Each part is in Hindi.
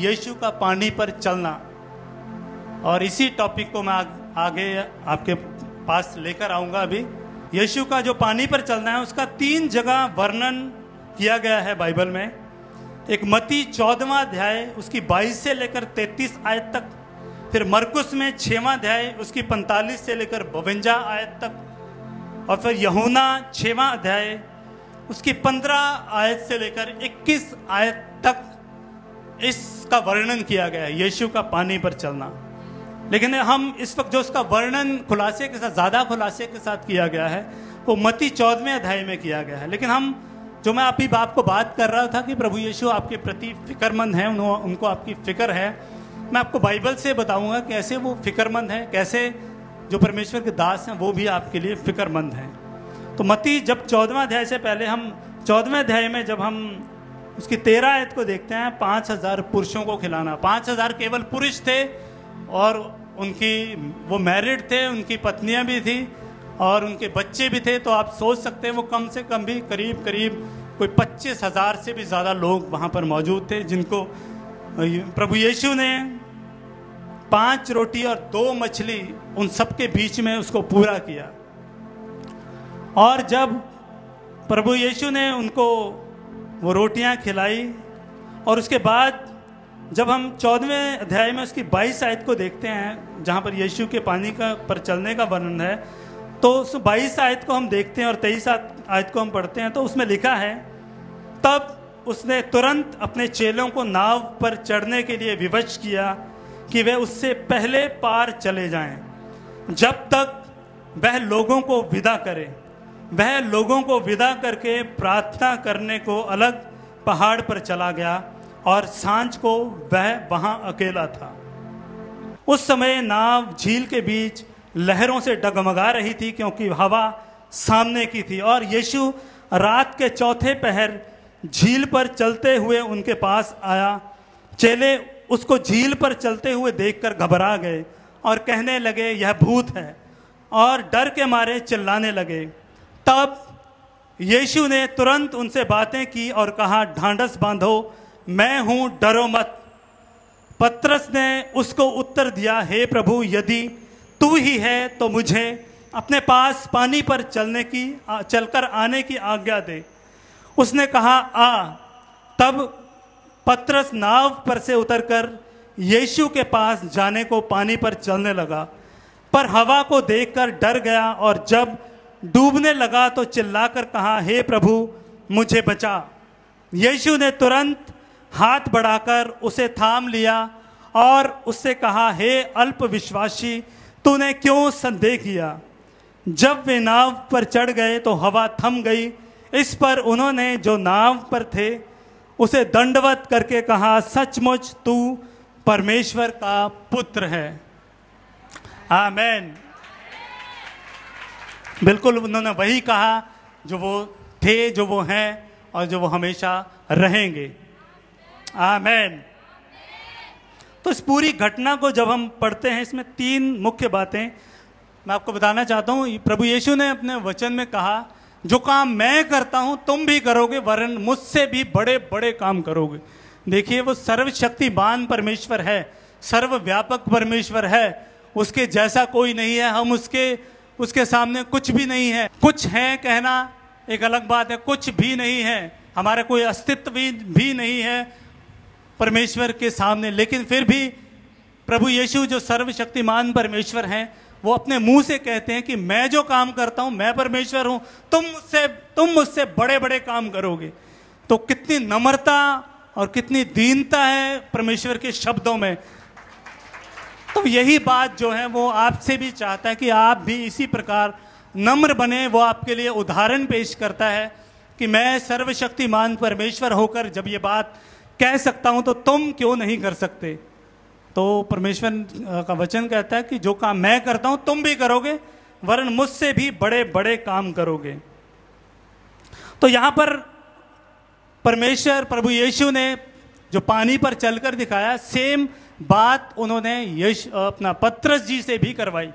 यीशु का पानी पर चलना और इसी टॉपिक को मैं आगे आपके पास लेकर आऊंगा अभी यीशु का जो पानी पर चलना है उसका तीन जगह वर्णन किया गया है बाइबल में एक मती चौदवा अध्याय उसकी बाईस से लेकर तैतीस आयत तक फिर मरकुस में छवा अध्याय उसकी पैंतालीस से लेकर बवंजा आयत तक और फिर यहूना छवा अध्याय उसकी पंद्रह आयत से लेकर इक्कीस आयत तक इसका वर्णन किया गया है यीशु का पानी पर चलना लेकिन हम इस वक्त जो उसका वर्णन खुलासे के साथ ज़्यादा खुलासे के साथ किया गया है वो मती चौदवें अध्याय में किया गया है लेकिन हम जो मैं आप बाप को बात कर रहा था कि प्रभु यीशु आपके प्रति फिक्रमंद हैं उनको आपकी फ़िक्र है मैं आपको बाइबल से बताऊंगा कैसे वो फिक्रमंद हैं कैसे जो परमेश्वर के दास हैं वो भी आपके लिए फिक्रमंद हैं तो मती जब चौदवा अध्याय से पहले हम चौदहवें अध्याय में जब हम उसकी तेरह आयत को देखते हैं पांच हजार पुरुषों को खिलाना पांच हजार केवल पुरुष थे और उनकी वो मैरिड थे उनकी पत्नियां भी थी और उनके बच्चे भी थे तो आप सोच सकते हैं वो कम से कम भी करीब करीब कोई पच्चीस हजार से भी ज़्यादा लोग वहां पर मौजूद थे जिनको प्रभु यीशु ने पांच रोटी और दो मछली उन सबके बीच में उसको पूरा किया और जब प्रभु यीशु ने उनको वो रोटियां खिलाई और उसके बाद जब हम चौदहवें अध्याय में उसकी बाईस आयत को देखते हैं जहाँ पर यीशु के पानी का पर चलने का वर्णन है तो उस बाईस आयत को हम देखते हैं और तेईस आयत को हम पढ़ते हैं तो उसमें लिखा है तब उसने तुरंत अपने चेलों को नाव पर चढ़ने के लिए विवश किया कि वे उससे पहले पार चले जाएं जब तक वह लोगों को विदा करें वह लोगों को विदा करके प्रार्थना करने को अलग पहाड़ पर चला गया और सांझ को वह वहां अकेला था उस समय नाव झील के बीच लहरों से डगमगा रही थी क्योंकि हवा सामने की थी और यीशु रात के चौथे पहर झील पर चलते हुए उनके पास आया चेले उसको झील पर चलते हुए देखकर घबरा गए और कहने लगे यह भूत है और डर के मारे चिल्लाने लगे तब यीशु ने तुरंत उनसे बातें की और कहा ढांडस बांधो मैं हूँ डरो मत पत्रस ने उसको उत्तर दिया हे प्रभु यदि तू ही है तो मुझे अपने पास पानी पर चलने की चलकर आने की आज्ञा दे उसने कहा आ तब पत्रस नाव पर से उतरकर यीशु के पास जाने को पानी पर चलने लगा पर हवा को देखकर डर गया और जब डूबने लगा तो चिल्लाकर कहा हे प्रभु मुझे बचा यीशु ने तुरंत हाथ बढ़ाकर उसे थाम लिया और उससे कहा हे अल्प विश्वासी तूने क्यों संदेह किया जब वे नाव पर चढ़ गए तो हवा थम गई इस पर उन्होंने जो नाव पर थे उसे दंडवत करके कहा सचमुच तू परमेश्वर का पुत्र है आमेन बिल्कुल उन्होंने वही कहा जो वो थे जो वो हैं और जो वो हमेशा रहेंगे आमेन तो इस पूरी घटना को जब हम पढ़ते हैं इसमें तीन मुख्य बातें मैं आपको बताना चाहता हूँ प्रभु यीशु ने अपने वचन में कहा जो काम मैं करता हूँ तुम भी करोगे वरन मुझसे भी बड़े बड़े काम करोगे देखिए वो सर्वशक्तिमान परमेश्वर है सर्वव्यापक परमेश्वर है उसके जैसा कोई नहीं है हम उसके उसके सामने कुछ भी नहीं है कुछ है कहना एक अलग बात है कुछ भी नहीं है हमारा कोई अस्तित्व भी, भी नहीं है परमेश्वर के सामने लेकिन फिर भी प्रभु यीशु जो सर्वशक्तिमान परमेश्वर हैं वो अपने मुंह से कहते हैं कि मैं जो काम करता हूँ मैं परमेश्वर हूँ तुम मुझसे तुम मुझसे बड़े बड़े काम करोगे तो कितनी नम्रता और कितनी दीनता है परमेश्वर के शब्दों में तो यही बात जो है वो आपसे भी चाहता है कि आप भी इसी प्रकार नम्र बने वो आपके लिए उदाहरण पेश करता है कि मैं सर्वशक्तिमान परमेश्वर होकर जब ये बात कह सकता हूँ तो तुम क्यों नहीं कर सकते तो परमेश्वर का वचन कहता है कि जो काम मैं करता हूँ तुम भी करोगे वरन मुझसे भी बड़े बड़े काम करोगे तो यहाँ पर परमेश्वर प्रभु यीशु ने जो पानी पर चलकर दिखाया सेम बात उन्होंने यश अपना पत्रस जी से भी करवाई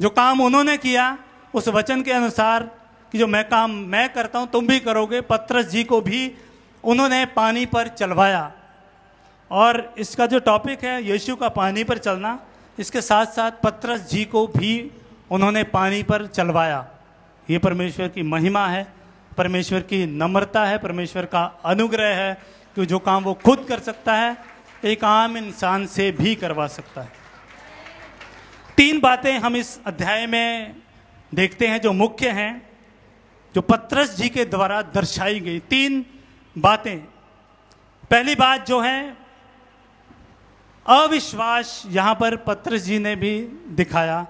जो काम उन्होंने किया उस वचन के अनुसार कि जो मैं काम मैं करता हूँ तुम भी करोगे पत्रस जी को भी उन्होंने पानी पर चलवाया और इसका जो टॉपिक है यीशु का पानी पर चलना इसके साथ साथ पत्रस जी को भी उन्होंने पानी पर चलवाया ये परमेश्वर की महिमा है परमेश्वर की नम्रता है परमेश्वर का अनुग्रह है कि जो काम वो खुद कर सकता है एक आम इंसान से भी करवा सकता है तीन बातें हम इस अध्याय में देखते हैं जो मुख्य हैं जो पत्रस जी के द्वारा दर्शाई गई तीन बातें पहली बात जो है अविश्वास यहाँ पर पत्रस जी ने भी दिखाया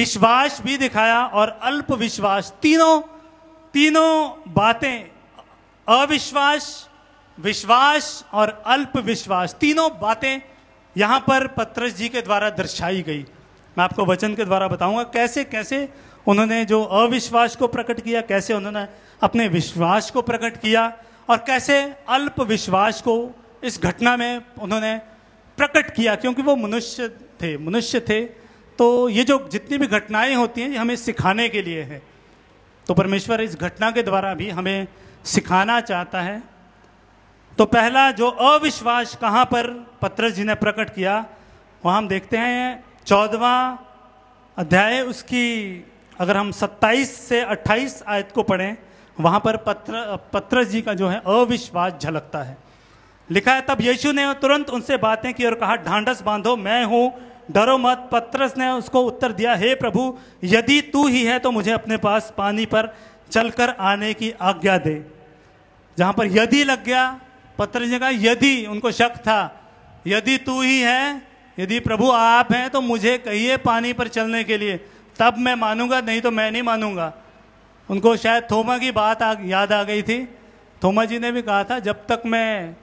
विश्वास भी दिखाया और अल्प विश्वास तीनों तीनों बातें अविश्वास विश्वास और अल्प विश्वास तीनों बातें यहाँ पर पत्रस जी के द्वारा दर्शाई गई मैं आपको वचन के द्वारा बताऊंगा कैसे कैसे उन्होंने जो अविश्वास को प्रकट किया कैसे उन्होंने अपने विश्वास को प्रकट किया और कैसे अल्प विश्वास को इस घटना में उन्होंने प्रकट किया क्योंकि वो मनुष्य थे मनुष्य थे तो ये जो जितनी भी घटनाएं होती हैं ये हमें सिखाने के लिए है तो परमेश्वर इस घटना के द्वारा भी हमें सिखाना चाहता है तो पहला जो अविश्वास कहाँ पर पत्रस जी ने प्रकट किया वहाँ हम देखते हैं चौदवा अध्याय उसकी अगर हम 27 से 28 आयत को पढ़ें वहाँ पर पत्र पत्रस जी का जो है अविश्वास झलकता है लिखा है तब यीशु ने तुरंत उनसे बातें की और कहा ढांडस बांधो मैं हूँ डरो मत पत्रस ने उसको उत्तर दिया हे प्रभु यदि तू ही है तो मुझे अपने पास पानी पर चलकर आने की आज्ञा दे जहाँ पर यदि लग गया पत्र ने कहा यदि उनको शक था यदि तू ही है यदि प्रभु आप हैं तो मुझे कहिए पानी पर चलने के लिए तब मैं मानूंगा नहीं तो मैं नहीं मानूंगा उनको शायद थोमा की बात आ, याद आ गई थी थोमा जी ने भी कहा था जब तक मैं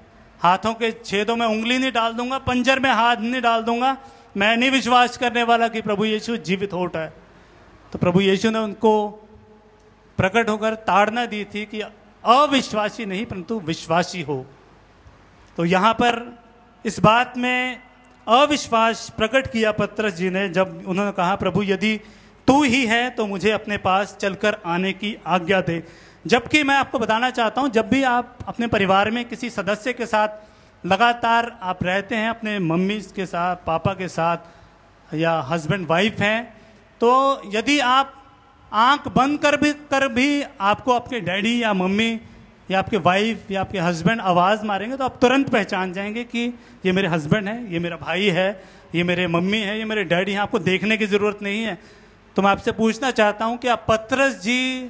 हाथों के छेदों में उंगली नहीं डाल दूंगा पंजर में हाथ नहीं डाल दूंगा मैं नहीं विश्वास करने वाला कि प्रभु यीशु जीवित हो है तो प्रभु यीशु ने उनको प्रकट होकर ताड़ना दी थी कि अविश्वासी नहीं परंतु विश्वासी हो तो यहाँ पर इस बात में अविश्वास प्रकट किया पत्रस जी ने जब उन्होंने कहा प्रभु यदि तू ही है तो मुझे अपने पास चलकर आने की आज्ञा दे जबकि मैं आपको बताना चाहता हूँ जब भी आप अपने परिवार में किसी सदस्य के साथ लगातार आप रहते हैं अपने मम्मी के साथ पापा के साथ या हस्बैंड वाइफ हैं तो यदि आप आंख बंद कर भी कर भी आपको आपके डैडी या मम्मी या आपके वाइफ या आपके हस्बैंड आवाज़ मारेंगे तो आप तुरंत पहचान जाएंगे कि ये मेरे हस्बैंड हैं ये मेरा भाई है ये मेरे मम्मी है ये मेरे डैडी हैं आपको देखने की ज़रूरत नहीं है तो मैं आपसे पूछना चाहता हूँ कि आप पत्रस जी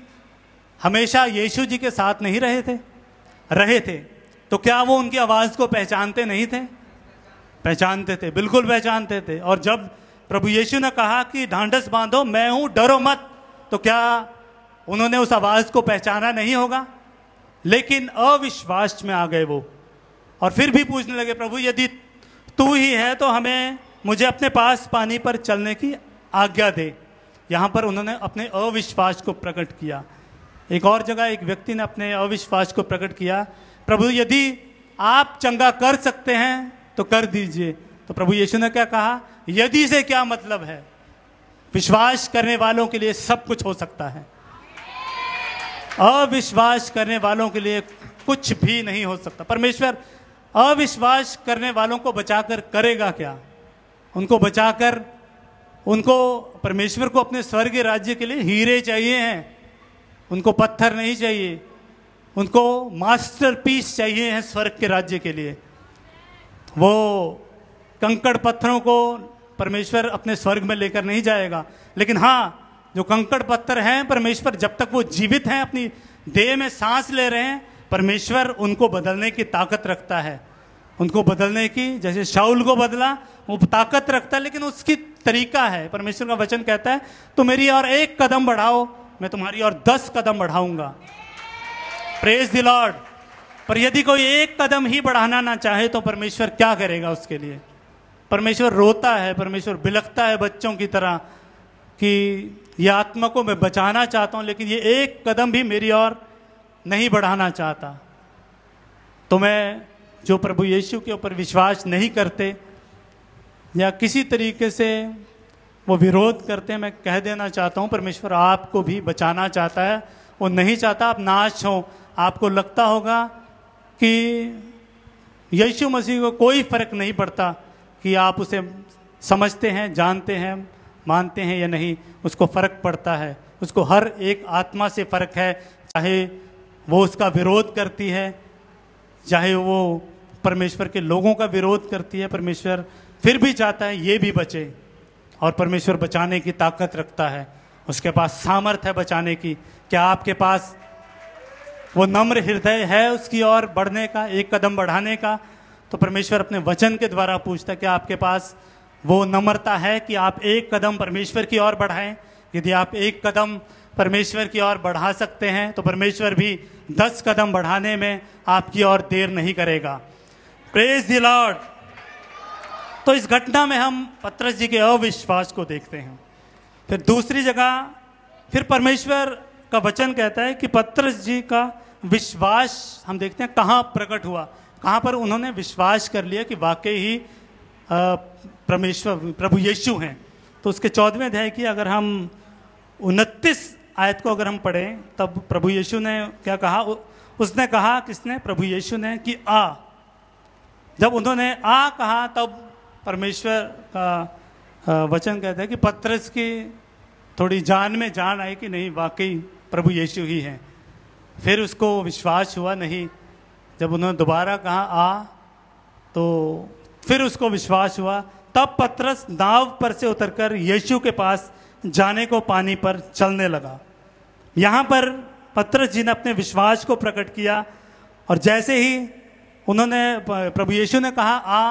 हमेशा यीशु जी के साथ नहीं रहे थे रहे थे तो क्या वो उनकी आवाज़ को पहचानते नहीं थे पहचानते थे बिल्कुल पहचानते थे और जब प्रभु येशु ने कहा कि ढांढस बांधो मैं हूँ डरो मत तो क्या उन्होंने उस आवाज़ को पहचाना नहीं होगा लेकिन अविश्वास में आ गए वो और फिर भी पूछने लगे प्रभु यदि तू ही है तो हमें मुझे अपने पास पानी पर चलने की आज्ञा दे यहाँ पर उन्होंने अपने अविश्वास को प्रकट किया एक और जगह एक व्यक्ति ने अपने अविश्वास को प्रकट किया प्रभु यदि आप चंगा कर सकते हैं तो कर दीजिए तो प्रभु यीशु ने क्या कहा यदि से क्या मतलब है विश्वास करने वालों के लिए सब कुछ हो सकता है अविश्वास करने वालों के लिए कुछ भी नहीं हो सकता परमेश्वर अविश्वास करने वालों को बचाकर करेगा क्या उनको बचाकर उनको परमेश्वर को अपने स्वर्गीय राज्य के लिए हीरे चाहिए हैं उनको पत्थर नहीं चाहिए उनको मास्टरपीस चाहिए हैं स्वर्ग के राज्य के लिए वो कंकड़ पत्थरों को परमेश्वर अपने स्वर्ग में लेकर नहीं जाएगा लेकिन हाँ जो कंकड़ पत्थर हैं परमेश्वर जब तक वो जीवित हैं अपनी देह में सांस ले रहे हैं परमेश्वर उनको बदलने की ताकत रखता है उनको बदलने की जैसे शाउल को बदला वो ताकत रखता है लेकिन उसकी तरीका है परमेश्वर का वचन कहता है तो मेरी और एक कदम बढ़ाओ मैं तुम्हारी और दस कदम बढ़ाऊंगा प्रेज द लॉर्ड पर यदि कोई एक कदम ही बढ़ाना ना चाहे तो परमेश्वर क्या करेगा उसके लिए परमेश्वर रोता है परमेश्वर बिलखता है बच्चों की तरह कि ये आत्मा को मैं बचाना चाहता हूँ लेकिन ये एक कदम भी मेरी ओर नहीं बढ़ाना चाहता तो मैं जो प्रभु यीशु के ऊपर विश्वास नहीं करते या किसी तरीके से वो विरोध करते हैं मैं कह देना चाहता हूँ परमेश्वर आपको भी बचाना चाहता है वो नहीं चाहता आप नाश हों आपको लगता होगा कि यीशु मसीह को कोई फ़र्क नहीं पड़ता कि आप उसे समझते हैं जानते हैं मानते हैं या नहीं उसको फ़र्क पड़ता है उसको हर एक आत्मा से फ़र्क है चाहे वो उसका विरोध करती है चाहे वो परमेश्वर के लोगों का विरोध करती है परमेश्वर फिर भी चाहता है ये भी बचे और परमेश्वर बचाने की ताकत रखता है उसके पास सामर्थ है बचाने की क्या आपके पास वो नम्र हृदय है उसकी ओर बढ़ने का एक कदम बढ़ाने का तो परमेश्वर अपने वचन के द्वारा पूछता है क्या आपके पास वो नम्रता है कि आप एक कदम परमेश्वर की ओर बढ़ाएं यदि आप एक कदम परमेश्वर की ओर बढ़ा सकते हैं तो परमेश्वर भी दस कदम बढ़ाने में आपकी ओर देर नहीं करेगा प्रेज द लॉर्ड तो इस घटना में हम पत्रस जी के अविश्वास को देखते हैं फिर दूसरी जगह फिर परमेश्वर का वचन कहता है कि पत्रस जी का विश्वास हम देखते हैं कहाँ प्रकट हुआ कहाँ पर उन्होंने विश्वास कर लिया कि वाकई ही परमेश्वर प्रभु यीशु हैं तो उसके चौदहवें अध्याय की अगर हम उनतीस आयत को अगर हम पढ़ें तब प्रभु यीशु ने क्या कहा उसने कहा किसने प्रभु यीशु ने कि आ जब उन्होंने आ कहा तब परमेश्वर का वचन कहता है कि पत्रस की थोड़ी जान में जान आई कि नहीं वाकई प्रभु यीशु ही हैं फिर उसको विश्वास हुआ नहीं जब उन्होंने दोबारा कहा आ तो फिर उसको विश्वास हुआ तब पत्रस नाव पर से उतरकर यीशु के पास जाने को पानी पर चलने लगा यहाँ पर पत्रस जी ने अपने विश्वास को प्रकट किया और जैसे ही उन्होंने प्रभु यीशु ने कहा आ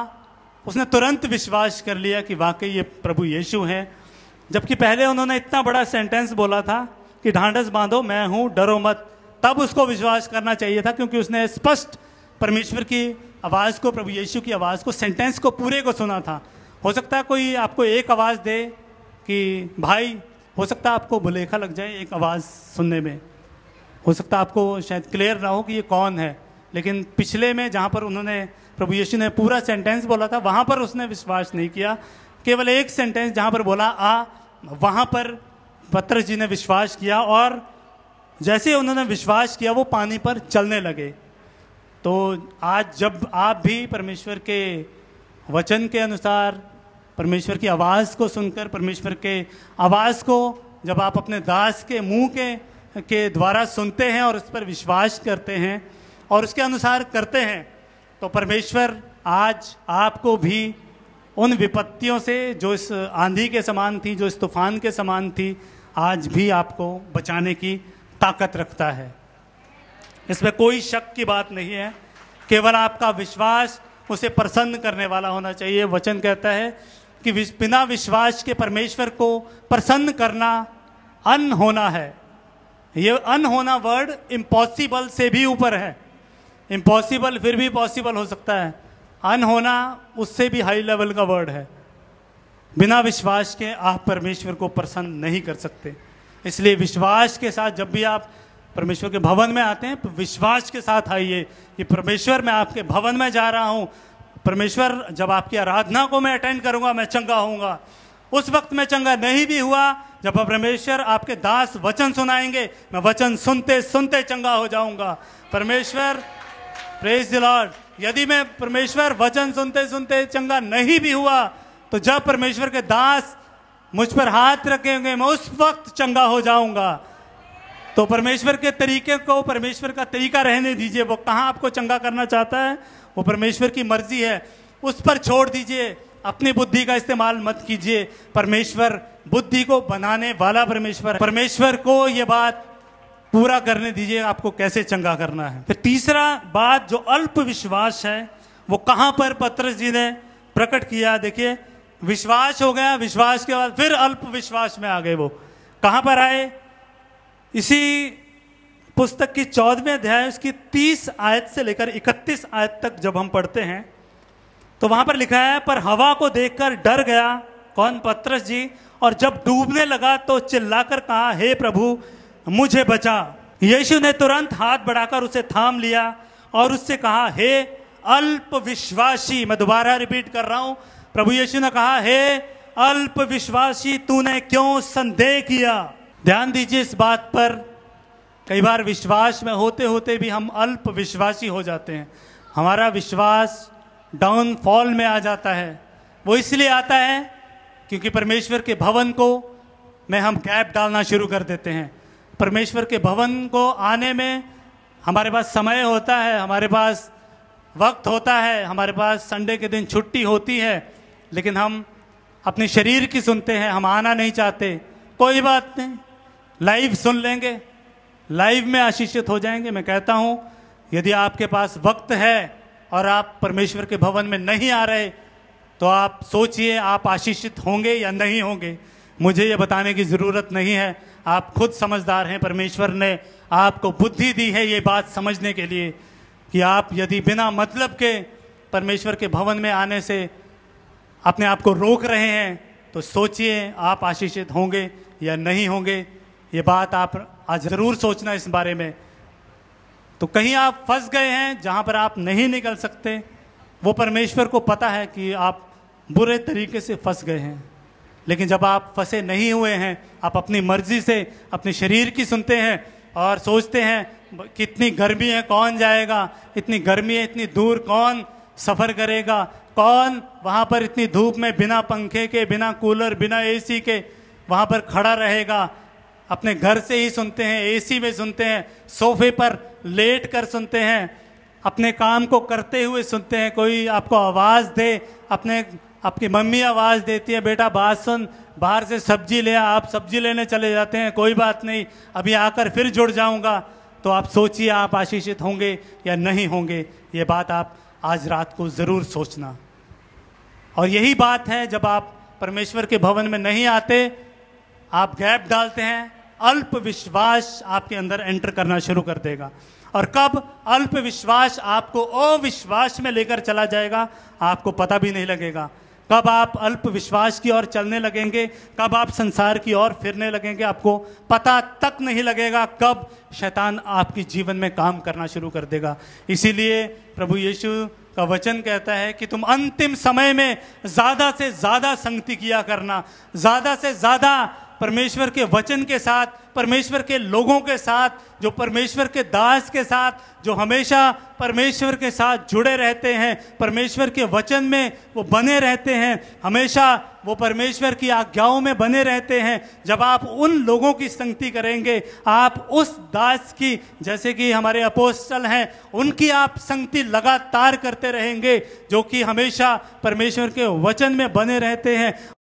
उसने तुरंत विश्वास कर लिया कि वाकई ये प्रभु यीशु हैं जबकि पहले उन्होंने इतना बड़ा सेंटेंस बोला था कि ढांढस बांधो मैं हूँ डरो मत तब उसको विश्वास करना चाहिए था क्योंकि उसने स्पष्ट परमेश्वर की आवाज़ को प्रभु यीशु की आवाज़ को सेंटेंस को पूरे को सुना था हो सकता है कोई आपको एक आवाज़ दे कि भाई हो सकता है आपको भुलेखा लग जाए एक आवाज़ सुनने में हो सकता है आपको शायद क्लियर ना हो कि ये कौन है लेकिन पिछले में जहाँ पर उन्होंने प्रभु यीशु ने पूरा सेंटेंस बोला था वहाँ पर उसने विश्वास नहीं किया केवल एक सेंटेंस जहाँ पर बोला आ वहाँ पर पत्र जी ने विश्वास किया और जैसे उन्होंने विश्वास किया वो पानी पर चलने लगे तो आज जब आप भी परमेश्वर के वचन के अनुसार परमेश्वर की आवाज़ को सुनकर परमेश्वर के आवाज़ को जब आप अपने दास के मुंह के के द्वारा सुनते हैं और उस पर विश्वास करते हैं और उसके अनुसार करते हैं तो परमेश्वर आज आपको भी उन विपत्तियों से जो इस आंधी के समान थी जो इस तूफान के समान थी आज भी आपको बचाने की ताकत रखता है इसमें कोई शक की बात नहीं है केवल आपका विश्वास उसे प्रसन्न करने वाला होना चाहिए वचन कहता है कि बिना विश्वास के परमेश्वर को प्रसन्न करना अन होना है ये अन होना वर्ड इम्पॉसिबल से भी ऊपर है इम्पॉसिबल फिर भी पॉसिबल हो सकता है अन होना उससे भी हाई लेवल का वर्ड है बिना विश्वास के आप परमेश्वर को प्रसन्न नहीं कर सकते इसलिए विश्वास के साथ जब भी आप परमेश्वर के भवन में आते हैं विश्वास के साथ आइए कि परमेश्वर मैं आपके भवन में जा रहा हूँ परमेश्वर जब आपकी आराधना को मैं अटेंड करूँगा मैं चंगा होऊंगा उस वक्त मैं चंगा नहीं भी हुआ जब परमेश्वर आपके दास वचन सुनाएंगे मैं वचन सुनते सुनते चंगा हो जाऊंगा परमेश्वर प्रेज लॉर्ड यदि मैं परमेश्वर वचन सुनते सुनते चंगा नहीं भी हुआ तो जब परमेश्वर के दास मुझ पर हाथ रखेंगे मैं उस वक्त चंगा हो जाऊंगा तो परमेश्वर के तरीके को परमेश्वर का तरीका रहने दीजिए वो कहाँ आपको चंगा करना चाहता है वो परमेश्वर की मर्जी है उस पर छोड़ दीजिए अपनी बुद्धि का इस्तेमाल मत कीजिए परमेश्वर बुद्धि को बनाने वाला परमेश्वर परमेश्वर को ये बात पूरा करने दीजिए आपको कैसे चंगा करना है फिर तीसरा बात जो अल्प विश्वास है वो कहाँ पर पत्र जी ने प्रकट किया देखिए विश्वास हो गया विश्वास के बाद फिर अल्प विश्वास में आ गए वो कहाँ पर आए इसी पुस्तक की चौदहवें अध्याय उसकी तीस आयत से लेकर इकतीस आयत तक जब हम पढ़ते हैं तो वहां पर लिखा है पर हवा को देखकर डर गया कौन पत्रस जी और जब डूबने लगा तो चिल्लाकर कहा हे प्रभु मुझे बचा यीशु ने तुरंत हाथ बढ़ाकर उसे थाम लिया और उससे कहा हे अल्प विश्वासी मैं दोबारा रिपीट कर रहा हूँ प्रभु यीशु ने कहा हे अल्प विश्वासी तूने क्यों संदेह किया ध्यान दीजिए इस बात पर कई बार विश्वास में होते होते भी हम अल्प विश्वासी हो जाते हैं हमारा विश्वास डाउनफॉल में आ जाता है वो इसलिए आता है क्योंकि परमेश्वर के भवन को में हम गैप डालना शुरू कर देते हैं परमेश्वर के भवन को आने में हमारे पास समय होता है हमारे पास वक्त होता है हमारे पास संडे के दिन छुट्टी होती है लेकिन हम अपने शरीर की सुनते हैं हम आना नहीं चाहते कोई बात नहीं लाइव सुन लेंगे लाइव में आशीषित हो जाएंगे मैं कहता हूँ यदि आपके पास वक्त है और आप परमेश्वर के भवन में नहीं आ रहे तो आप सोचिए आप आशीषित होंगे या नहीं होंगे मुझे ये बताने की ज़रूरत नहीं है आप खुद समझदार हैं परमेश्वर ने आपको बुद्धि दी है ये बात समझने के लिए कि आप यदि बिना मतलब के परमेश्वर के भवन में आने से अपने आप को रोक रहे हैं तो सोचिए आप आशीषित होंगे या नहीं होंगे ये बात आप आज ज़रूर सोचना इस बारे में तो कहीं आप फंस गए हैं जहाँ पर आप नहीं निकल सकते वो परमेश्वर को पता है कि आप बुरे तरीके से फंस गए हैं लेकिन जब आप फंसे नहीं हुए हैं आप अपनी मर्जी से अपने शरीर की सुनते हैं और सोचते हैं कि इतनी गर्मी है कौन जाएगा इतनी गर्मी है इतनी दूर कौन सफ़र करेगा कौन वहाँ पर इतनी धूप में बिना पंखे के बिना कूलर बिना एसी के वहाँ पर खड़ा रहेगा अपने घर से ही सुनते हैं एसी में सुनते हैं सोफे पर लेट कर सुनते हैं अपने काम को करते हुए सुनते हैं कोई आपको आवाज़ दे अपने आपकी मम्मी आवाज़ देती है बेटा बात सुन बाहर से सब्जी ले आप सब्जी लेने चले जाते हैं कोई बात नहीं अभी आकर फिर जुड़ जाऊंगा तो आप सोचिए आप आशीषित होंगे या नहीं होंगे ये बात आप आज रात को ज़रूर सोचना और यही बात है जब आप परमेश्वर के भवन में नहीं आते आप गैप डालते हैं अल्प विश्वास आपके अंदर एंटर करना शुरू कर देगा और कब अल्प विश्वास आपको अविश्वास में लेकर चला जाएगा आपको पता भी नहीं लगेगा कब आप अल्प विश्वास की ओर चलने लगेंगे कब आप संसार की ओर फिरने लगेंगे आपको पता तक नहीं लगेगा कब शैतान आपके जीवन में काम करना शुरू कर देगा इसीलिए प्रभु यीशु का वचन कहता है कि तुम अंतिम समय में ज़्यादा से ज़्यादा संगति किया करना ज़्यादा से ज़्यादा परमेश्वर के वचन के साथ परमेश्वर के लोगों के साथ जो परमेश्वर के दास के साथ जो हमेशा परमेश्वर के साथ जुड़े रहते हैं परमेश्वर के वचन में वो बने रहते हैं हमेशा वो परमेश्वर की आज्ञाओं में बने रहते हैं जब आप उन लोगों की संगति करेंगे आप उस दास की जैसे कि हमारे अपोस्टल हैं उनकी आप संगति लगातार करते रहेंगे जो कि हमेशा परमेश्वर के वचन में बने रहते हैं